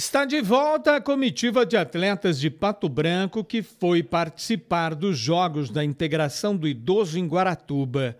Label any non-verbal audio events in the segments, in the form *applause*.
Está de volta a comitiva de atletas de Pato Branco que foi participar dos Jogos da Integração do Idoso em Guaratuba.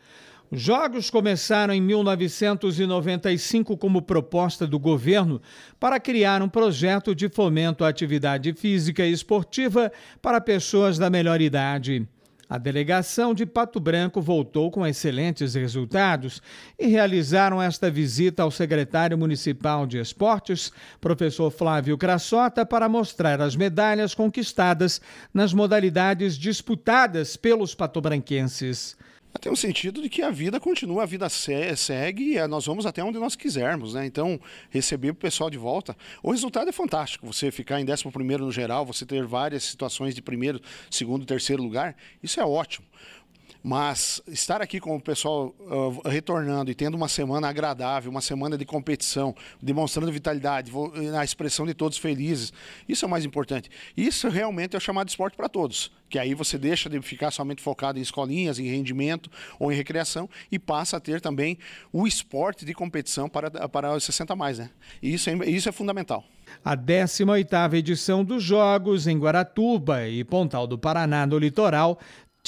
Os Jogos começaram em 1995 como proposta do governo para criar um projeto de fomento à atividade física e esportiva para pessoas da melhor idade. A delegação de Pato Branco voltou com excelentes resultados e realizaram esta visita ao secretário municipal de Esportes, professor Flávio Crassota, para mostrar as medalhas conquistadas nas modalidades disputadas pelos patobranquenses. Até um sentido de que a vida continua, a vida segue e eh, nós vamos até onde nós quisermos, né? Então, receber o pessoal de volta. O resultado é fantástico. Você ficar em 11 no geral, você ter várias situações de primeiro, segundo, terceiro lugar, isso é ótimo. Mas estar aqui com o pessoal uh, retornando e tendo uma semana agradável, uma semana de competição, demonstrando vitalidade, eh, a expressão de todos felizes, isso é o mais importante. Isso realmente é o chamado de esporte para todos que aí você deixa de ficar somente focado em escolinhas, em rendimento ou em recreação e passa a ter também o esporte de competição para, para os 60 mais, né? E isso é, isso é fundamental. A 18 edição dos Jogos em Guaratuba e Pontal do Paraná no litoral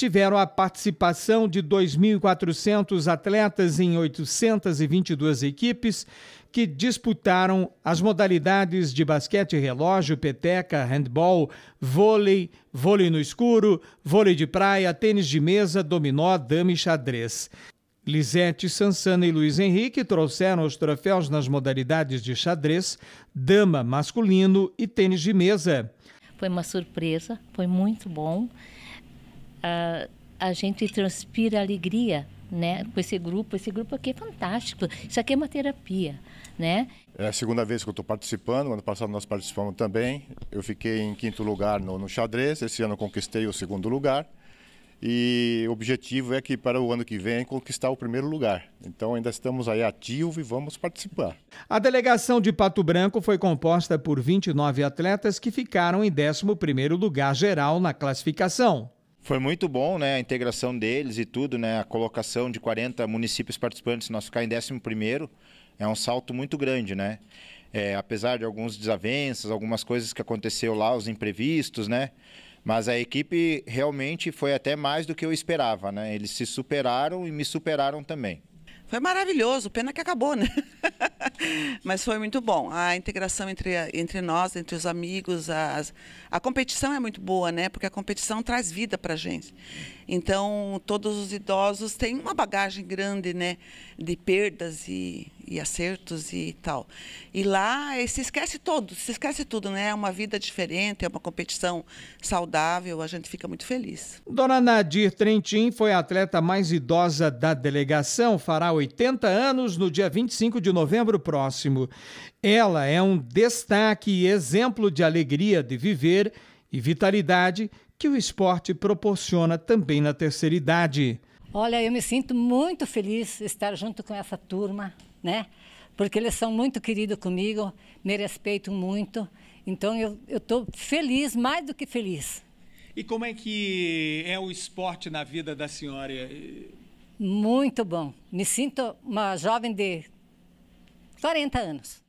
tiveram a participação de 2.400 atletas em 822 equipes que disputaram as modalidades de basquete relógio, peteca, handball, vôlei, vôlei no escuro, vôlei de praia, tênis de mesa, dominó, dama e xadrez. Lisete Sansana e Luiz Henrique trouxeram os troféus nas modalidades de xadrez, dama masculino e tênis de mesa. Foi uma surpresa, foi muito bom a, a gente transpira alegria né, com esse grupo. Esse grupo aqui é fantástico. Isso aqui é uma terapia, né? É a segunda vez que eu estou participando. Ano passado nós participamos também. Eu fiquei em quinto lugar no, no xadrez. Esse ano conquistei o segundo lugar. E o objetivo é que para o ano que vem é conquistar o primeiro lugar. Então ainda estamos aí ativos e vamos participar. A delegação de Pato Branco foi composta por 29 atletas que ficaram em 11º lugar geral na classificação. Foi muito bom, né, a integração deles e tudo, né, a colocação de 40 municípios participantes, nós ficar em 11 primeiro é um salto muito grande, né? É, apesar de alguns desavenças, algumas coisas que aconteceu lá, os imprevistos, né? Mas a equipe realmente foi até mais do que eu esperava, né? Eles se superaram e me superaram também. Foi maravilhoso, pena que acabou, né? *laughs* *laughs* Mas foi muito bom. A integração entre, entre nós, entre os amigos, as, a competição é muito boa, né? Porque a competição traz vida para a gente. Então, todos os idosos têm uma bagagem grande, né? De perdas e, e acertos e tal. E lá eh, se esquece todo, se esquece tudo, né? É uma vida diferente, é uma competição saudável, a gente fica muito feliz. Dona Nadir Trentin foi a atleta mais idosa da delegação, fará 80 anos no dia 25 de novembro próximo. Ela é um destaque e exemplo de alegria de viver e vitalidade que o esporte proporciona também na terceira idade. Olha, eu me sinto muito feliz de estar junto com essa turma, né? Porque eles são muito queridos comigo, me respeitam muito. Então eu estou feliz, mais do que feliz. E como é que é o esporte na vida da senhora? Muito bom. Me sinto uma jovem de 40 anos.